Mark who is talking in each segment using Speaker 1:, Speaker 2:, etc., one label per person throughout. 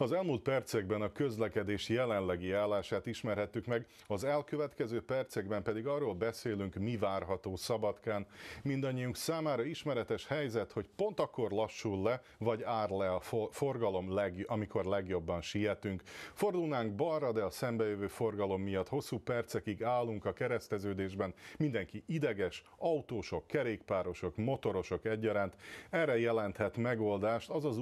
Speaker 1: Az elmúlt percekben a közlekedés jelenlegi állását ismerhettük meg, az elkövetkező percekben pedig arról beszélünk, mi várható Szabadkán. Mindannyiunk számára ismeretes helyzet, hogy pont akkor lassul le, vagy ár le a forgalom, leg, amikor legjobban sietünk. Fordulnánk balra, de a szembejövő forgalom miatt hosszú percekig állunk a kereszteződésben, mindenki ideges, autósok, kerékpárosok, motorosok egyaránt. Erre jelenthet megoldást az az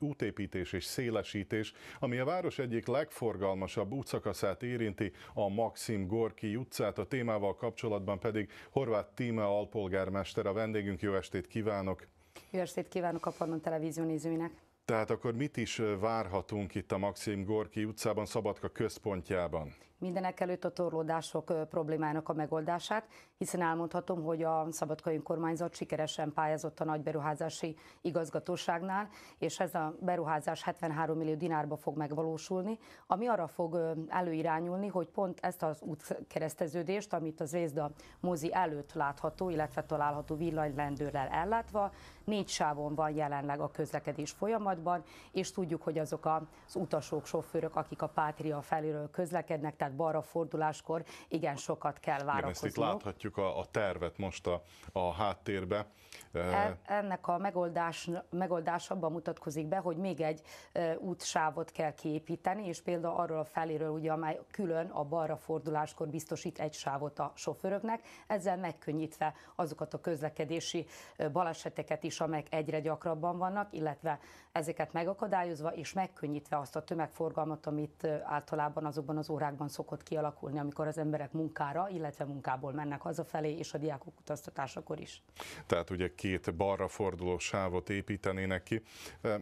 Speaker 1: útépítés és széles mentesítés, ami a város egyik legforgalmasabb útszakaszát érinti, a Maxim Gorki utcát, a témával kapcsolatban pedig Horváth Tíme alpolgármester a vendégünk. Jó estét kívánok!
Speaker 2: Jó estét kívánok a Pannon Televízió nézőinek!
Speaker 1: Tehát akkor mit is várhatunk itt a Maxim Gorki utcában, Szabadka központjában?
Speaker 2: mindenek előtt a torlódások problémának a megoldását, hiszen elmondhatom, hogy a Szabadkai kormányzat sikeresen pályázott a nagyberuházási igazgatóságnál, és ez a beruházás 73 millió dinárba fog megvalósulni, ami arra fog előirányulni, hogy pont ezt az útkereszteződést, amit az Vézda mozi előtt látható, illetve található villanylendőrrel ellátva, négy sávon van jelenleg a közlekedés folyamatban, és tudjuk, hogy azok az utasok, sofőrök, akik a Pátria felől közlekednek, tehát balra forduláskor igen sokat kell várakozni. Ezt itt
Speaker 1: láthatjuk a, a tervet most a, a háttérbe. E, e,
Speaker 2: ennek a megoldás, megoldás abban mutatkozik be, hogy még egy e, útsávot kell kiépíteni, és például arról a feléről, ugye, amely külön a balra forduláskor biztosít egy sávot a sofőröknek, ezzel megkönnyítve azokat a közlekedési baleseteket is, amelyek egyre gyakrabban vannak, illetve ezeket megakadályozva és megkönnyítve azt a tömegforgalmat, amit általában azokban az órákban szokott kialakulni, amikor az emberek munkára, illetve munkából mennek hazafelé, és a diákok utaztatásakor is.
Speaker 1: Tehát ugye két balra forduló sávot építenének ki.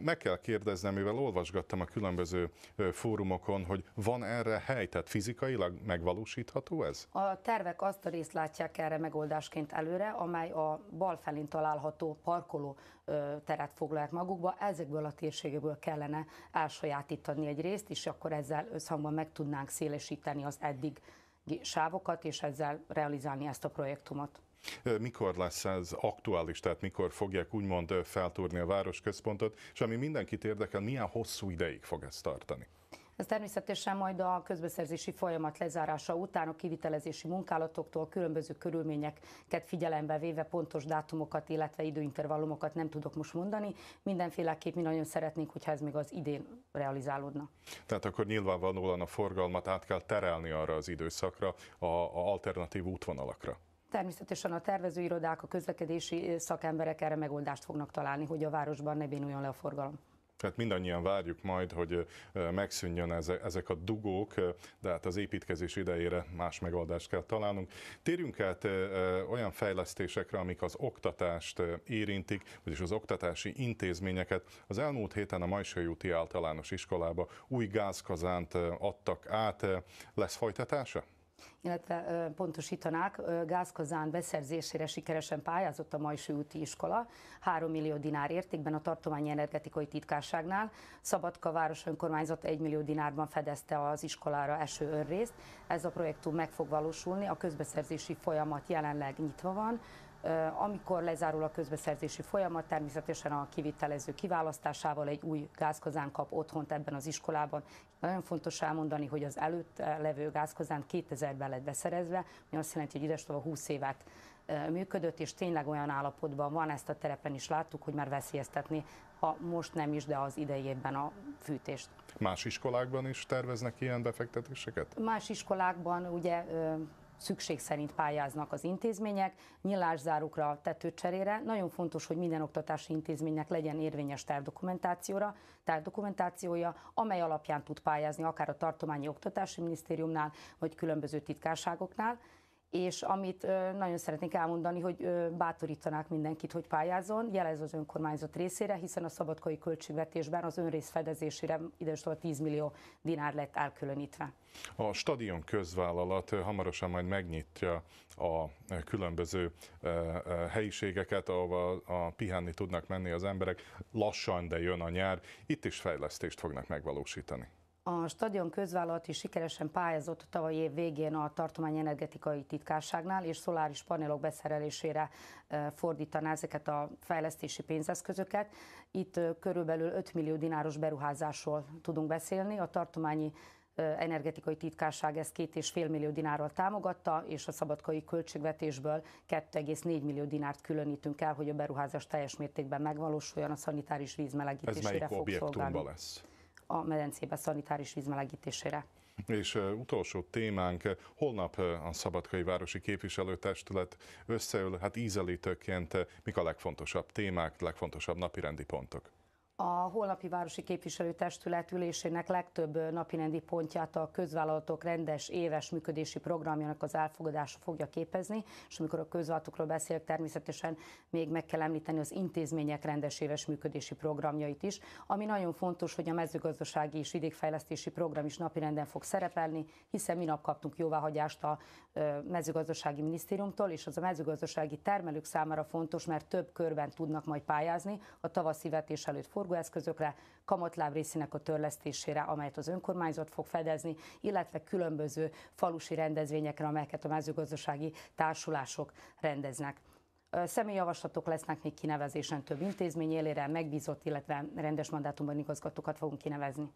Speaker 1: Meg kell kérdeznem, mivel olvasgattam a különböző fórumokon, hogy van erre hely, tehát fizikailag megvalósítható ez?
Speaker 2: A tervek azt a részt látják erre megoldásként előre, amely a bal felén található parkoló teret foglalják magukba. Ezekből a térségekből kellene elsajátítani egy részt, és akkor ezzel összhangban meg tudnánk szélesíteni szélesíteni az eddig sávokat, és ezzel realizálni ezt a projektumot.
Speaker 1: Mikor lesz ez aktuális, tehát mikor fogják úgymond feltúrni a városközpontot, és ami mindenkit érdekel, milyen hosszú ideig fog ez tartani?
Speaker 2: Ez természetesen majd a közbeszerzési folyamat lezárása után a kivitelezési munkálatoktól különböző körülményeket figyelembe véve pontos dátumokat, illetve időintervallumokat nem tudok most mondani. Mindenféleképp mi nagyon szeretnénk, hogyha ez még az idén realizálódna.
Speaker 1: Tehát akkor nyilvánvalóan a forgalmat át kell terelni arra az időszakra, a, a alternatív útvonalakra.
Speaker 2: Természetesen a tervezőirodák, a közlekedési szakemberek erre megoldást fognak találni, hogy a városban ne bénuljon le a forgalom.
Speaker 1: Tehát mindannyian várjuk majd, hogy megszűnjön ezek a dugók, de hát az építkezés idejére más megoldást kell találnunk. Térjünk át olyan fejlesztésekre, amik az oktatást érintik, vagyis az oktatási intézményeket. Az elmúlt héten a Majsai úti általános iskolába új gázkazánt adtak át. Lesz folytatása?
Speaker 2: illetve pontosítanák, gázkazán beszerzésére sikeresen pályázott a Majsi úti iskola, 3 millió dinár értékben a tartományi energetikai titkárságnál. Szabadka város önkormányzat 1 millió dinárban fedezte az iskolára eső önrészt. Ez a projektum meg fog valósulni, a közbeszerzési folyamat jelenleg nyitva van, amikor lezárul a közbeszerzési folyamat, természetesen a kivitelező kiválasztásával egy új gázkazán kap otthont ebben az iskolában. Nagyon fontos elmondani, hogy az előtt eh, levő gázkazán 2000-ben lett beszerezve, ami azt jelenti, hogy idestova 20 évet eh, működött, és tényleg olyan állapotban van, ezt a terepen is láttuk, hogy már veszélyeztetni, ha most nem is, de az idejében a fűtést.
Speaker 1: Más iskolákban is terveznek ilyen befektetéseket?
Speaker 2: Más iskolákban ugye szükség szerint pályáznak az intézmények, nyilászárukra, tetőcserére. Nagyon fontos, hogy minden oktatási intézménynek legyen érvényes tervdokumentációra, tervdokumentációja, amely alapján tud pályázni akár a tartományi oktatási minisztériumnál, vagy különböző titkárságoknál és amit nagyon szeretnék elmondani, hogy bátorítanák mindenkit, hogy pályázon, jelez az önkormányzat részére, hiszen a szabadkai költségvetésben az önrész fedezésére időstől 10 millió dinár lett elkülönítve.
Speaker 1: A stadion közvállalat hamarosan majd megnyitja a különböző helyiségeket, ahova a pihenni tudnak menni az emberek. Lassan, de jön a nyár, itt is fejlesztést fognak megvalósítani.
Speaker 2: A stadion is sikeresen pályázott tavalyi év végén a tartomány energetikai titkárságnál, és szoláris panelok beszerelésére e, fordítaná ezeket a fejlesztési pénzeszközöket. Itt e, körülbelül 5 millió dináros beruházásról tudunk beszélni. A tartományi e, energetikai titkárság ezt 2,5 millió dinárral támogatta, és a szabadkai költségvetésből 2,4 millió dinárt különítünk el, hogy a beruházás teljes mértékben megvalósuljon, a szanitáris vízmelegítésére. Ez melyik fog szolgálni. lesz? a medencébe szanitáris vízmelegítésére.
Speaker 1: És utolsó témánk, holnap a Szabadkai Városi Képviselőtestület összeül, hát ízelítőként mik a legfontosabb témák, legfontosabb napirendi pontok?
Speaker 2: A holnapi városi képviselőtestület ülésének legtöbb napirendi pontját a közvállalatok rendes éves működési programjának az elfogadása fogja képezni, és amikor a közvállalatokról beszélek, természetesen még meg kell említeni az intézmények rendes éves működési programjait is, ami nagyon fontos, hogy a mezőgazdasági és vidékfejlesztési program is napirenden fog szerepelni, hiszen minap kaptunk jóváhagyást a mezőgazdasági minisztériumtól, és az a mezőgazdasági termelők számára fontos, mert több körben tudnak majd pályázni a tavaszi vetés előtt forgó forgóeszközökre, kamatláb részének a törlesztésére, amelyet az önkormányzat fog fedezni, illetve különböző falusi rendezvényekre, amelyeket a mezőgazdasági társulások rendeznek. Személyjavaslatok lesznek még kinevezésen több intézmény élére, megbízott, illetve rendes mandátumban igazgatókat fogunk kinevezni.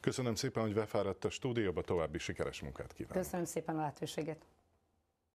Speaker 1: Köszönöm szépen, hogy befáradt a stúdióba, további sikeres munkát kívánok.
Speaker 2: Köszönöm szépen a lehetőséget.